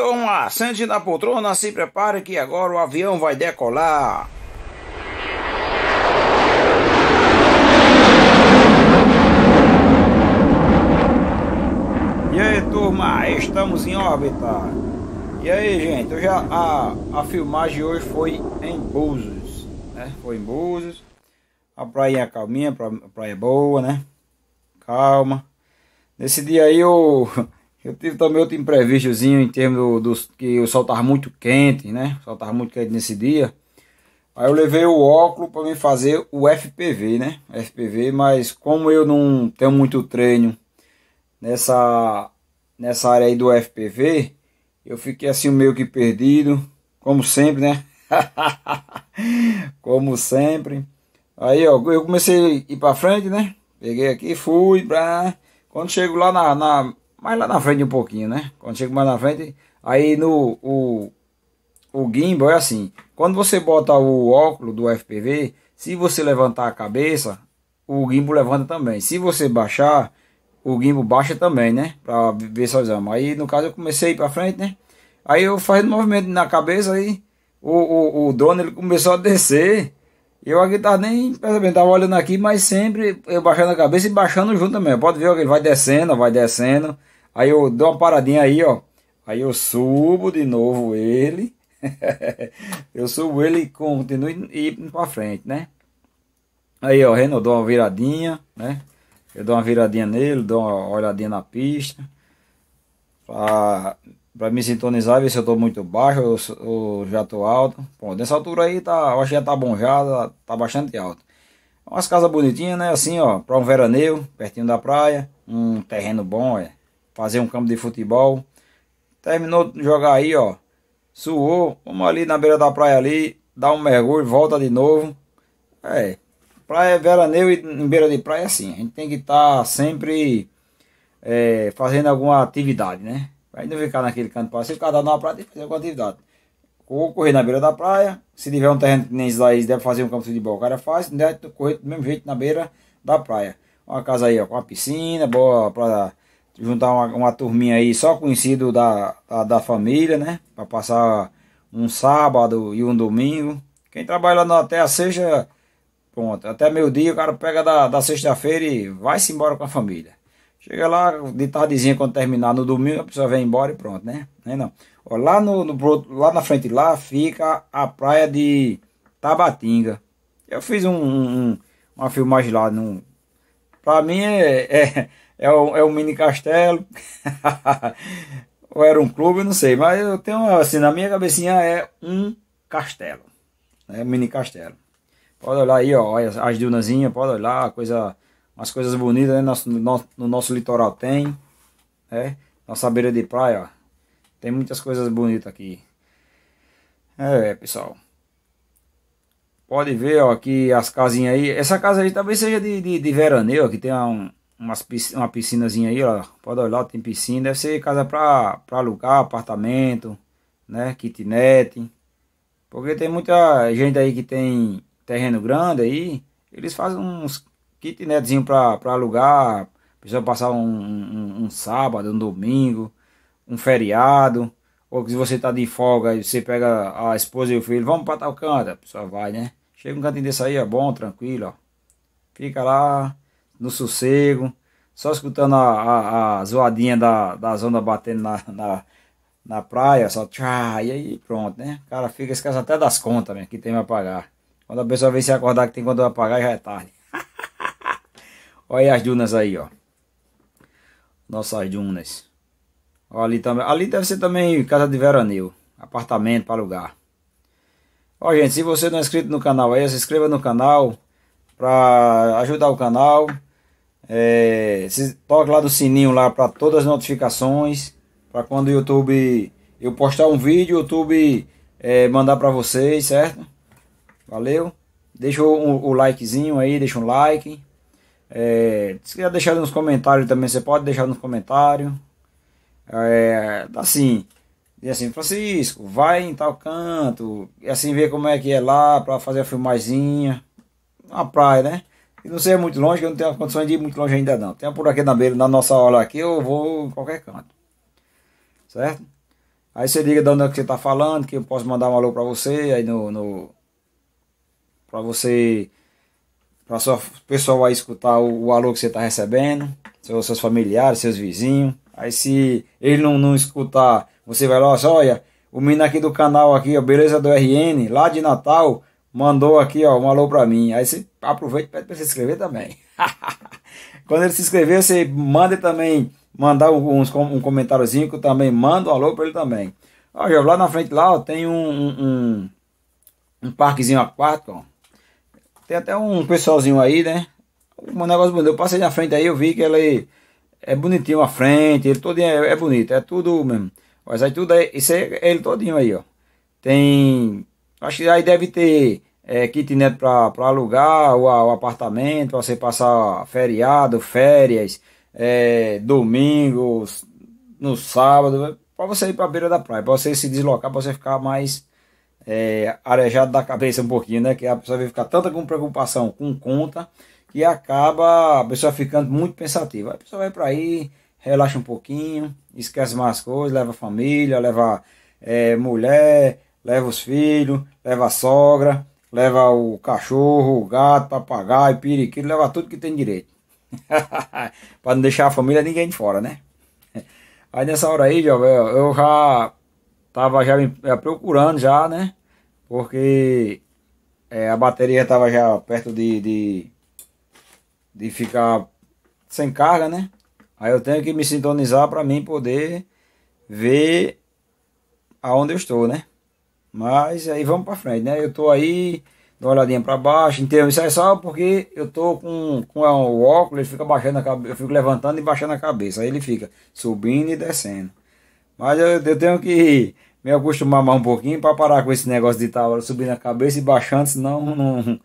Então, sente na poltrona, se prepare que agora o avião vai decolar. E aí, turma, estamos em órbita. E aí, gente, já, a, a filmagem hoje foi em Búzios, né? Foi em Búzios. A praia é calminha, a praia é boa, né? Calma. Nesse dia aí eu eu tive também outro imprevistozinho em termos do, do, que o sol estava muito quente, né? O sol estava muito quente nesse dia. Aí eu levei o óculos para me fazer o FPV, né? FPV, mas como eu não tenho muito treino nessa, nessa área aí do FPV, eu fiquei assim meio que perdido, como sempre, né? como sempre. Aí, ó, eu comecei a ir para frente, né? Peguei aqui, fui, pra... quando chego lá na, na mais lá na frente um pouquinho, né? Quando chega mais na frente, aí no o, o gimbal é assim, quando você bota o óculos do FPV, se você levantar a cabeça, o gimbal levanta também. Se você baixar, o gimbal baixa também, né? Pra visualizar. Aí no caso eu comecei para frente, né? Aí eu fazendo movimento na cabeça aí o, o, o dono ele começou a descer. Eu aqui tava nem percebendo, tava olhando aqui, mas sempre eu baixando a cabeça e baixando junto também. Pode ver que ele vai descendo, vai descendo. Aí eu dou uma paradinha aí, ó. Aí eu subo de novo ele. eu subo ele e continuo indo para frente, né? Aí, ó, eu dou uma viradinha, né? Eu dou uma viradinha nele, dou uma olhadinha na pista. Pra, pra me sintonizar, ver se eu tô muito baixo ou, ou já tô alto. Bom, nessa altura aí, tá, eu acho que já tá bom já, tá, tá bastante alto. Umas casas bonitinhas, né? Assim, ó, pra um veraneio, pertinho da praia. Um terreno bom, é fazer um campo de futebol. Terminou de jogar aí, ó. Suou, vamos ali na beira da praia ali, dá um mergulho, volta de novo. É, praia veraneio e em beira de praia assim. A gente tem que estar tá sempre é, fazendo alguma atividade, né? Pra não ficar naquele canto para se ficar dando uma praia, tem que fazer alguma atividade. Ou correr na beira da praia, se tiver um terreno que nem aí, deve fazer um campo de futebol, o cara faz, deve correr do mesmo jeito na beira da praia. Uma casa aí, ó, com uma piscina, boa pra juntar uma, uma turminha aí só conhecido da, da, da família, né? Para passar um sábado e um domingo. Quem trabalha no, até a sexta, pronto, até meio-dia o cara pega da, da sexta-feira e vai-se embora com a família. Chega lá de tardezinha quando terminar no domingo, a pessoa vem embora e pronto, né? Não, é não. Ó, lá, no, no, lá na frente lá fica a praia de Tabatinga. Eu fiz um, um uma filmagem lá num, para mim é, é, é, um, é um mini castelo. Ou era um clube, não sei. Mas eu tenho assim, na minha cabecinha é um castelo. É né? um mini castelo. Pode olhar aí, ó, as, as dunazinhas, pode olhar, coisa, umas coisas bonitas né? Nosso, no, no, nosso litoral tem. Né? Nossa beira de praia, ó. Tem muitas coisas bonitas aqui. É, pessoal. Pode ver, ó, aqui as casinhas aí. Essa casa aí talvez seja de, de, de veraneio, aqui tem um, umas piscina, uma piscinazinha aí, ó. Pode olhar, tem piscina. Deve ser casa para alugar, apartamento, né? Kitnet. Porque tem muita gente aí que tem terreno grande aí. Eles fazem uns kitnetzinho para alugar. Precisa passar um, um, um sábado, um domingo, um feriado ou que se você está de folga e você pega a esposa e o filho, vamos para tal canto, a pessoa vai, né? Chega um cantinho desse aí, é bom, tranquilo, ó. Fica lá, no sossego, só escutando a, a, a zoadinha da, da zona batendo na, na, na praia, só tchá, e aí pronto, né? O cara fica caso até das contas, né, que tem pra pagar. Quando a pessoa vem se acordar que tem quando vai pagar, já é tarde. Olha aí as dunas aí, ó. Nossas dunas. ali também. Ali deve ser também casa de veraneio. Apartamento para alugar. Ó, gente, se você não é inscrito no canal aí, se inscreva no canal para ajudar o canal. É, se, toque lá no sininho lá para todas as notificações, para quando o YouTube eu postar um vídeo, o YouTube é, mandar para vocês, certo? Valeu. Deixa o, o likezinho aí, deixa um like. É, se quiser deixar nos comentários também, você pode deixar nos comentários. É, assim, e assim, Francisco, vai em tal canto, e assim ver como é que é lá para fazer a filmazinha. Uma praia, né? E não sei é muito longe, eu não tenho condições de ir muito longe ainda não. Tem por aqui na beira, na nossa aula aqui, eu vou em qualquer canto. Certo? Aí você liga de onde é que você tá falando, que eu posso mandar um alô para você, aí no, no para você para sua pessoal aí escutar o, o alô que você está recebendo, seus, seus familiares, seus vizinhos. Aí se ele não, não escutar você vai lá, olha, o menino aqui do canal aqui, ó, Beleza do RN, lá de Natal, mandou aqui, ó, um alô pra mim. Aí você aproveita e pede pra se inscrever também. Quando ele se inscrever, você manda também, mandar uns, um comentáriozinho que eu também mando um alô pra ele também. Ó, lá na frente lá, ó, tem um, um, um parquezinho aquático, ó. Tem até um pessoalzinho aí, né? Um negócio bonito. Eu passei na frente aí, eu vi que ele é bonitinho a frente, ele todo é, é bonito, é tudo mesmo tudo azeituda, é, isso é ele todinho aí, ó. Tem, acho que aí deve ter é, kitnet para alugar, o, o apartamento, para você passar feriado, férias, é, domingos, no sábado, para você ir para a beira da praia, para você se deslocar, para você ficar mais é, arejado da cabeça um pouquinho, né? Que a pessoa vai ficar tanta com preocupação, com conta, que acaba a pessoa ficando muito pensativa. A pessoa vai para aí relaxa um pouquinho, esquece mais coisas, leva a família, leva é, mulher, leva os filhos, leva a sogra, leva o cachorro, o gato, papagaio, periquito, leva tudo que tem direito. para não deixar a família ninguém de fora, né? Aí nessa hora aí, Jovel, eu já tava já me procurando já, né? Porque é, a bateria tava já perto de, de, de ficar sem carga, né? Aí eu tenho que me sintonizar para mim poder ver aonde eu estou, né? Mas aí vamos para frente, né? Eu tô aí, dou uma olhadinha para baixo, inteiro, isso é só porque eu tô com, com o é óculos, ele fica baixando a cabeça, eu fico levantando e baixando a cabeça, aí ele fica subindo e descendo. Mas eu, eu tenho que me acostumar mais um pouquinho para parar com esse negócio de estar tá subindo a cabeça e baixando, senão não,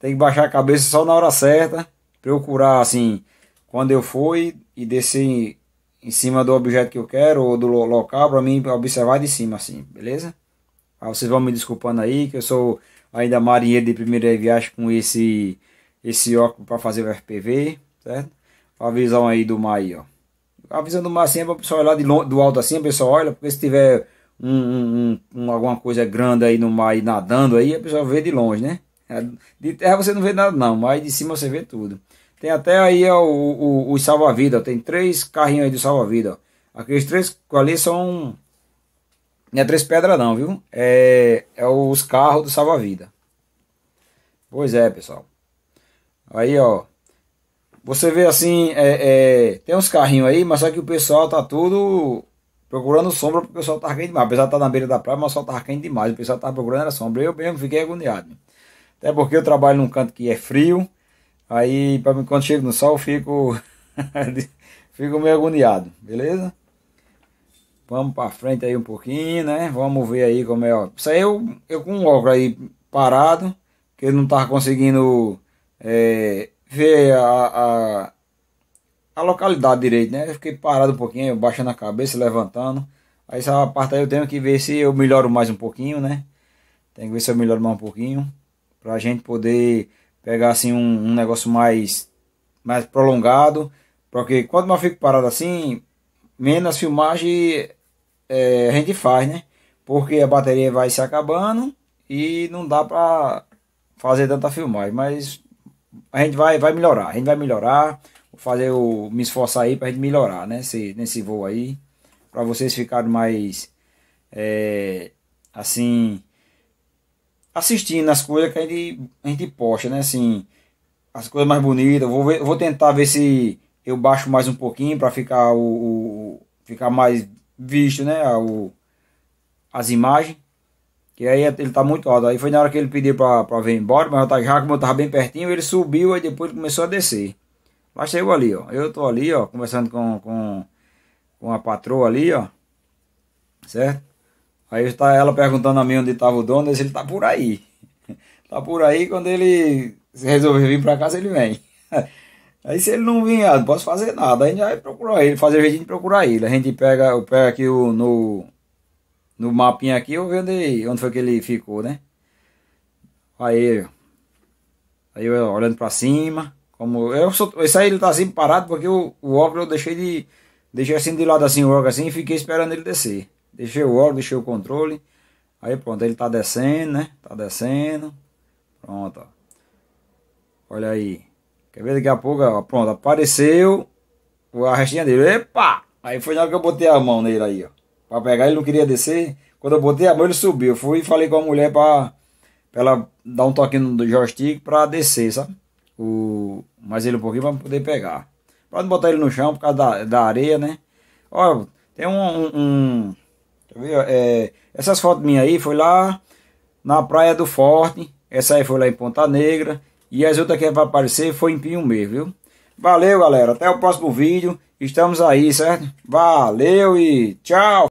tem que baixar a cabeça só na hora certa, procurar assim, quando eu for e descer em cima do objeto que eu quero ou do local para mim observar de cima assim, beleza? Aí vocês vão me desculpando aí que eu sou ainda marinheiro de primeira viagem com esse esse óculos para fazer o FPV, certo? A visão aí do mar aí, ó. A visão do mar assim é para o pessoal olhar de longe, do alto assim, a pessoa olha, porque se tiver um, um, um, alguma coisa grande aí no mar e nadando aí, a pessoa vê de longe, né? É, de terra você não vê nada não, mas de cima você vê tudo. Tem até aí ó, o, o, os salva-vida. Tem três carrinhos aí de salva-vida. Aqueles três ali são. Não é três pedras, não, viu? É, é os carros do salva-vida. Pois é, pessoal. Aí, ó. Você vê assim, é, é, tem uns carrinhos aí, mas só que o pessoal tá tudo procurando sombra porque o pessoal tá quente demais. Apesar de estar tá na beira da praia, mas o sol tá quente demais. O pessoal tá procurando era sombra. Eu mesmo fiquei agoniado. Até porque eu trabalho num canto que é frio. Aí, para quando chego no sol, fico, fico meio agoniado, beleza? Vamos para frente aí um pouquinho, né? Vamos ver aí como é, ó. Isso aí eu, eu com o óculos aí parado, que não tava tá conseguindo é, ver a, a, a, localidade direito, né? Eu fiquei parado um pouquinho, baixando a cabeça, levantando. Aí essa parte aí eu tenho que ver se eu melhoro mais um pouquinho, né? Tem que ver se eu melhoro mais um pouquinho. Pra gente poder pegar assim um, um negócio mais, mais prolongado, porque quando eu fico parado assim, menos filmagem é, a gente faz, né? Porque a bateria vai se acabando e não dá para fazer tanta filmagem, mas a gente vai, vai melhorar, a gente vai melhorar, vou fazer o me esforçar aí para gente melhorar, né? nesse voo aí, para vocês ficarem mais é, assim assistindo as coisas que a gente, a gente posta, né? Assim, as coisas mais bonitas. Vou, ver, vou tentar ver se eu baixo mais um pouquinho para ficar o, o, ficar mais visto, né? O, as imagens. Que aí é, ele tá muito alto. Aí foi na hora que ele pediu pra, pra vir embora, mas eu tava, já como eu tava bem pertinho, ele subiu e depois começou a descer. Mas eu ali, ó. Eu tô ali, ó, conversando com, com, com a patroa ali, ó. Certo? Aí está ela perguntando a mim onde estava o dono, disse, ele está por aí. Está por aí, quando ele resolver vir para casa, ele vem. Aí se ele não vir, ah, não posso fazer nada, a gente vai procurar ele, fazer o jeitinho de procurar ele. A gente pega, eu pego aqui o, no, no mapinha aqui, eu vendo onde, onde foi que ele ficou, né? Aí, aí eu olhando para cima, como eu sou, aí ele tá assim parado porque o, o óculos eu deixei de, deixei assim de lado assim o óculos assim e fiquei esperando ele descer. Deixei o óleo, deixei o controle. Aí pronto, ele tá descendo, né? Tá descendo. Pronto, ó. Olha aí. Quer ver daqui a pouco, ó, pronto, apareceu a restinha dele. Epa! Aí foi na hora que eu botei a mão nele aí, ó. Pra pegar, ele não queria descer. Quando eu botei a mão, ele subiu. Eu fui e falei com a mulher pra, pra ela dar um toque no joystick pra descer, sabe? O, mais ele um pouquinho pra poder pegar. Pra não botar ele no chão por causa da, da areia, né? Ó, tem um, um Viu? É, essas fotos minhas aí foi lá na Praia do Forte. Essa aí foi lá em Ponta Negra. E as outras que vai aparecer foi em Pinho mesmo, viu? Valeu, galera. Até o próximo vídeo. Estamos aí, certo? Valeu e tchau!